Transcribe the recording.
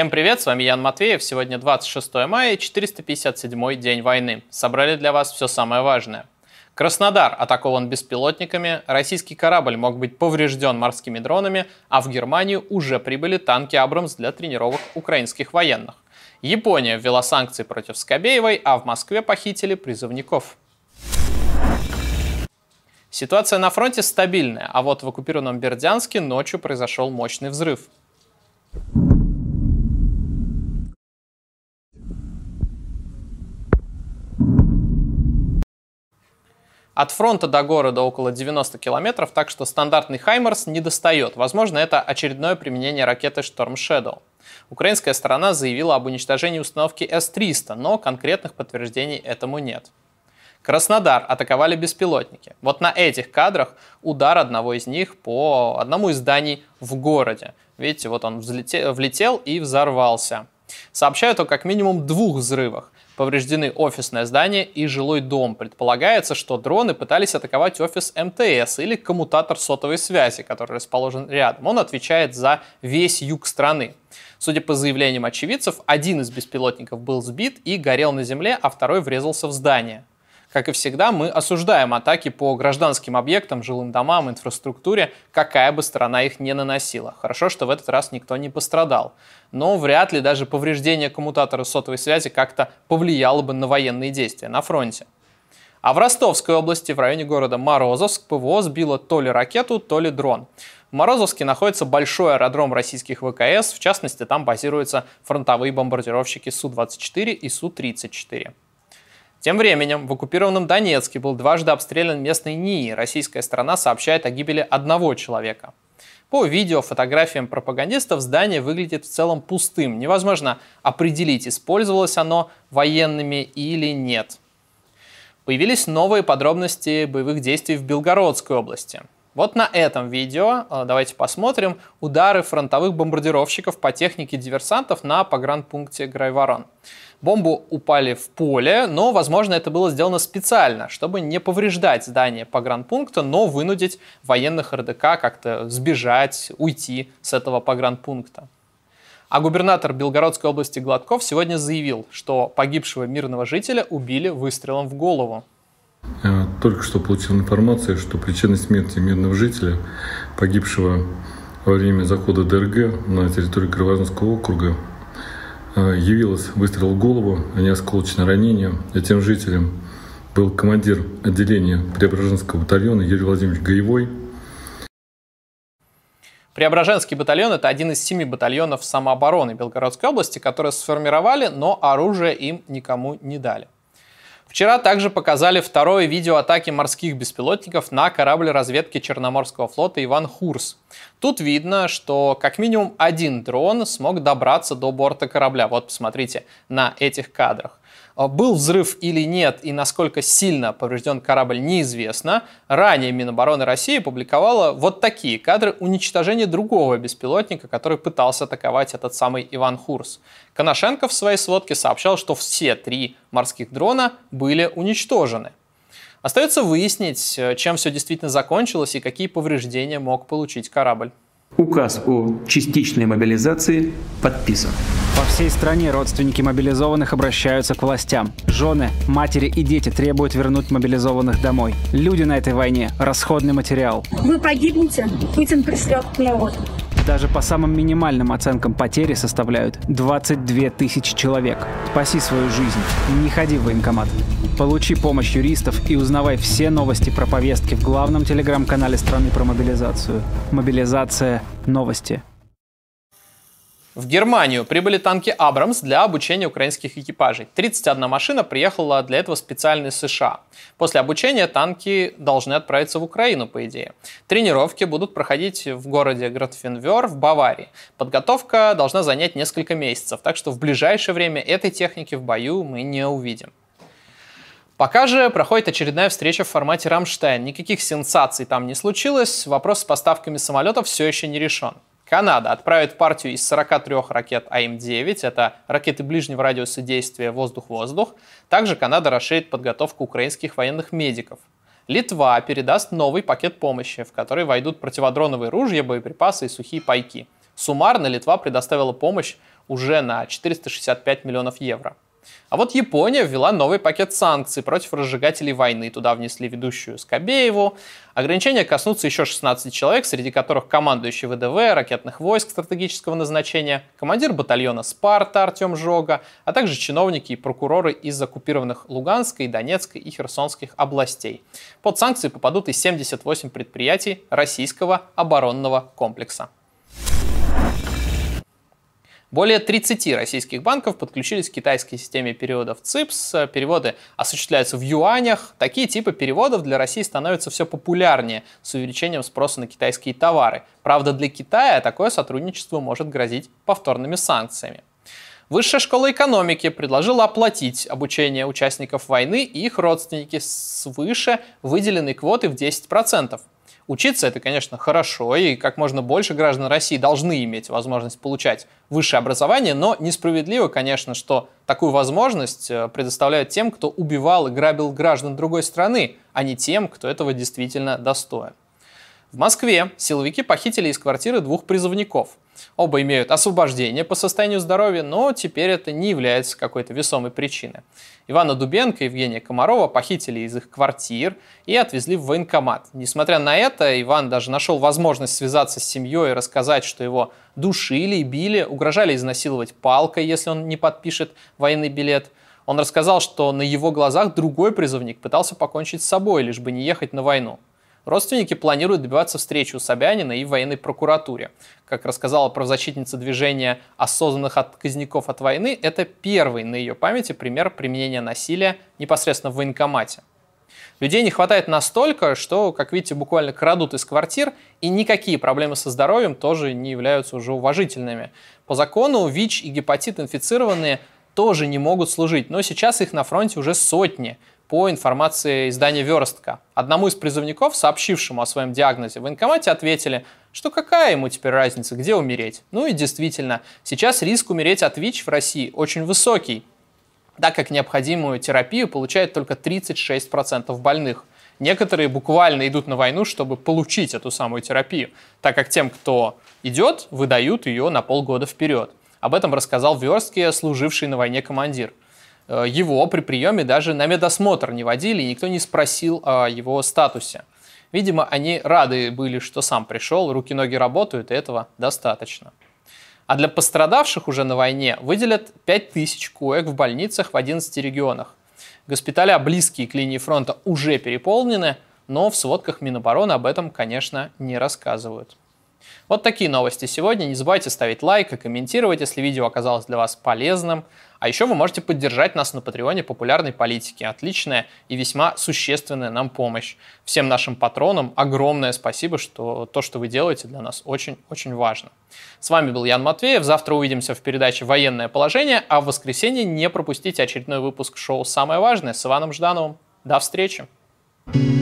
Всем привет, с вами Ян Матвеев. Сегодня 26 мая, 457 день войны. Собрали для вас все самое важное. Краснодар атакован беспилотниками, российский корабль мог быть поврежден морскими дронами, а в Германию уже прибыли танки «Абрамс» для тренировок украинских военных. Япония ввела санкции против Скобеевой, а в Москве похитили призывников. Ситуация на фронте стабильная, а вот в оккупированном Бердянске ночью произошел мощный взрыв. От фронта до города около 90 километров, так что стандартный «Хаймерс» не достает. Возможно, это очередное применение ракеты «Шторм Shadow. Украинская сторона заявила об уничтожении установки С-300, но конкретных подтверждений этому нет. Краснодар атаковали беспилотники. Вот на этих кадрах удар одного из них по одному из зданий в городе. Видите, вот он взлетел, влетел и взорвался. Сообщают о как минимум двух взрывах. Повреждены офисное здание и жилой дом. Предполагается, что дроны пытались атаковать офис МТС или коммутатор сотовой связи, который расположен рядом. Он отвечает за весь юг страны. Судя по заявлениям очевидцев, один из беспилотников был сбит и горел на земле, а второй врезался в здание. Как и всегда, мы осуждаем атаки по гражданским объектам, жилым домам, инфраструктуре, какая бы страна их не наносила. Хорошо, что в этот раз никто не пострадал. Но вряд ли даже повреждение коммутатора сотовой связи как-то повлияло бы на военные действия на фронте. А в Ростовской области, в районе города Морозовск, ПВО сбило то ли ракету, то ли дрон. В Морозовске находится большой аэродром российских ВКС, в частности, там базируются фронтовые бомбардировщики Су-24 и Су-34. Тем временем в оккупированном Донецке был дважды обстрелян местный НИИ. Российская сторона сообщает о гибели одного человека. По видео, фотографиям пропагандистов здание выглядит в целом пустым. Невозможно определить, использовалось оно военными или нет. Появились новые подробности боевых действий в Белгородской области. Вот на этом видео э, давайте посмотрим удары фронтовых бомбардировщиков по технике диверсантов на погранпункте Грайворон. Бомбу упали в поле, но, возможно, это было сделано специально, чтобы не повреждать здание погранпункта, но вынудить военных РДК как-то сбежать, уйти с этого погранпункта. А губернатор Белгородской области Гладков сегодня заявил, что погибшего мирного жителя убили выстрелом в голову. Э, только что получил информацию, что причиной смерти мирного жителя, погибшего во время захода ДРГ на территорию Кровозонского округа, э, явилась выстрел в голову, а не осколочное ранение. Этим жителем был командир отделения Преображенского батальона Юрий Владимирович Гаевой. Преображенский батальон – это один из семи батальонов самообороны Белгородской области, которые сформировали, но оружие им никому не дали. Вчера также показали второе видео атаки морских беспилотников на корабль разведки Черноморского флота «Иван Хурс». Тут видно, что как минимум один дрон смог добраться до борта корабля. Вот посмотрите на этих кадрах. А был взрыв или нет и насколько сильно поврежден корабль неизвестно. Ранее Минобороны России публиковала вот такие кадры уничтожения другого беспилотника, который пытался атаковать этот самый Иван Хурс. Коношенко в своей сводке сообщал, что все три морских дрона были уничтожены. Остается выяснить, э, чем все действительно закончилось и какие повреждения мог получить корабль. Указ о частичной мобилизации подписан. По всей стране родственники мобилизованных обращаются к властям. Жены, матери и дети требуют вернуть мобилизованных домой. Люди на этой войне – расходный материал. Вы погибнете, Путин преследует вот. Даже по самым минимальным оценкам потери составляют 22 тысячи человек. Спаси свою жизнь. и Не ходи в военкомат. Получи помощь юристов и узнавай все новости про повестки в главном телеграм-канале страны про мобилизацию. Мобилизация. Новости. В Германию прибыли танки «Абрамс» для обучения украинских экипажей. 31 машина приехала для этого специально из США. После обучения танки должны отправиться в Украину, по идее. Тренировки будут проходить в городе Гротфенвер в Баварии. Подготовка должна занять несколько месяцев, так что в ближайшее время этой техники в бою мы не увидим. Пока же проходит очередная встреча в формате «Рамштайн». Никаких сенсаций там не случилось, вопрос с поставками самолетов все еще не решен. Канада отправит партию из 43 ракет АИМ-9, это ракеты ближнего радиуса действия воздух-воздух. Также Канада расширит подготовку украинских военных медиков. Литва передаст новый пакет помощи, в который войдут противодроновые ружья, боеприпасы и сухие пайки. Суммарно Литва предоставила помощь уже на 465 миллионов евро. А вот Япония ввела новый пакет санкций против разжигателей войны. Туда внесли ведущую Скобееву. Ограничения коснутся еще 16 человек, среди которых командующий ВДВ, ракетных войск стратегического назначения, командир батальона «Спарта» Артем Жога, а также чиновники и прокуроры из оккупированных Луганской, Донецкой и Херсонских областей. Под санкции попадут и 78 предприятий российского оборонного комплекса. Более 30 российских банков подключились к китайской системе переводов ЦИПС. Переводы осуществляются в юанях. Такие типы переводов для России становятся все популярнее с увеличением спроса на китайские товары. Правда, для Китая такое сотрудничество может грозить повторными санкциями. Высшая школа экономики предложила оплатить обучение участников войны и их родственники свыше выделенной квоты в 10%. Учиться это, конечно, хорошо, и как можно больше граждан России должны иметь возможность получать высшее образование, но несправедливо, конечно, что такую возможность э, предоставляют тем, кто убивал и грабил граждан другой страны, а не тем, кто этого действительно достоин. В Москве силовики похитили из квартиры двух призывников – Оба имеют освобождение по состоянию здоровья, но теперь это не является какой-то весомой причиной. Ивана Дубенко и Евгения Комарова похитили из их квартир и отвезли в военкомат. Несмотря на это, Иван даже нашел возможность связаться с семьей и рассказать, что его душили и били, угрожали изнасиловать палкой, если он не подпишет военный билет. Он рассказал, что на его глазах другой призывник пытался покончить с собой, лишь бы не ехать на войну. Родственники планируют добиваться встречи у Собянина и в военной прокуратуре. Как рассказала правозащитница движения осознанных отказников от войны, это первый на ее памяти пример применения насилия непосредственно в военкомате. Людей не хватает настолько, что, как видите, буквально крадут из квартир, и никакие проблемы со здоровьем тоже не являются уже уважительными. По закону ВИЧ и гепатит инфицированные тоже не могут служить, но сейчас их на фронте уже сотни по информации издания «Верстка». Одному из призывников, сообщившему о своем диагнозе, в военкомате ответили, что какая ему теперь разница, где умереть. Ну и действительно, сейчас риск умереть от ВИЧ в России очень высокий, так как необходимую терапию получает только 36% больных. Некоторые буквально идут на войну, чтобы получить эту самую терапию, так как тем, кто идет, выдают ее на полгода вперед. Об этом рассказал в верстке служивший на войне командир. Э, его при приеме даже на медосмотр не водили, и никто не спросил о его статусе. Видимо, они рады были, что сам пришел, руки-ноги работают, и этого достаточно. А для пострадавших уже на войне выделят 5000 коек в больницах в 11 регионах. Госпиталя, близкие к линии фронта, уже переполнены, но в сводках Минобороны об этом, конечно, не рассказывают. Вот такие новости сегодня. Не забывайте ставить лайк и комментировать, если видео оказалось для вас полезным. А еще вы можете поддержать нас на Патреоне популярной политики. Отличная и весьма существенная нам помощь. Всем нашим патронам огромное спасибо, что то, что вы делаете, для нас очень-очень важно. С вами был Ян Матвеев. Завтра увидимся в передаче «Военное положение», а в воскресенье не пропустите очередной выпуск шоу «Самое важное» с Иваном Ждановым. До встречи! thank you